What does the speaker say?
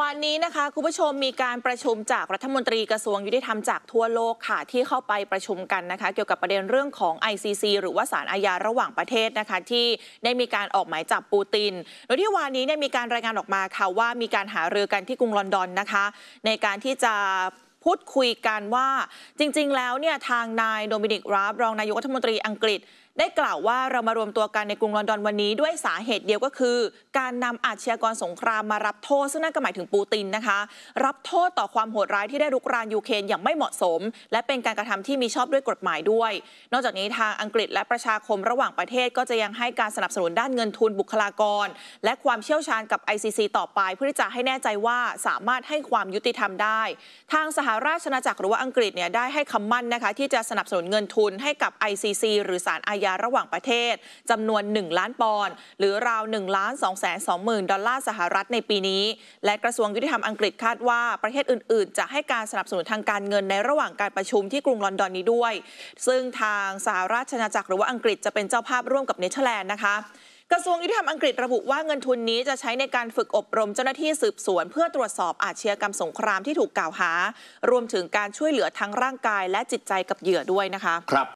วันนี้นะคะ คุณผู้ชมมีการประชุมจากรัฐมนตรีกระทรวง ยุติธรรมจากทั่วโลกค่ะที่เข้าไปประชุมกันนะคะ เกี่ยวกับประเด็นเรื่องของ ICC หรือว่าศาลอาญาระหว่างประเทศนะคะ ที่ได้มีการออกหมายจับปูตินโดยที่วันนี้เนี่ยมีการรายงานออกมาค่ะว่ามีการหารือกันที่กรุงลอนดอนนะคะในการที่จะพูดคุยกันว่าจริงๆ แล้วเนี่ยทางนายโดมินิกรับรองนายกรัฐมนตรีอังกฤษ ได้กล่าวว่าเรามารวมตัวกันในกรุงลอนดอนวันนี้ด้วยสาเหตุ เดียวก็คือ การนำอาชญากรสงครามมารับโทษซึ่งนั่นก็หมายถึงปูตินนะคะรับโทษต่อความโหดร้ายที่ได้รุกรานยูเครนอย่างไม่เหมาะสม และเป็นการกระทำที่มีชอบด้วยกฎหมายด้วย นอกจากนี้ทางอังกฤษและประชาคมระหว่างประเทศ ก็จะยังให้การสนับสนุนด้านเงินทุนบุคลากร และความเชี่ยวชาญกับ ICC ต่อไปเพื่อที่จะให้แน่ใจว่าสามารถให้ความยุติธรรมได้ทางสหหราชอาณาจักรหรือว่าอังกฤษเนี่ยได้ให้คำมั่นนะคะ ที่จะสนับสนุนเงินทุนให้กับ ICC หรือศาลอาญาระหว่างประเทศจำนวน 1 ล้านปอนด์หรือราว1ล้าน2 2 0 0 0 ดอลลาร์สหรัฐในปีนี้ และกระทรวงยุติธรรมอังกฤษคาดว่าประเทศอื่น ๆ จะให้การสนับสนุนทางการเงินในระหว่างการประชุมที่กรุงลอนดอนนี้ด้วย ซึ่งทางสหราชอาณาจักรหรือว่าอังกฤษจะเป็นเจ้าภาพร่วมกับเนเธอร์แลนด์นะคะกระทรวงยุติธรรมอังกฤษ ระบุว่าเงินทุนนี้จะใช้ในการฝึกอบรมเจ้าหน้าที่สืบสวน เพื่อตรวจสอบอาชญากรรมสงครามที่ถูกกล่าวหา รวมถึงการช่วยเหลือทั้งร่างกายและจิตใจกับเหยื่อด้วยนะคะครับ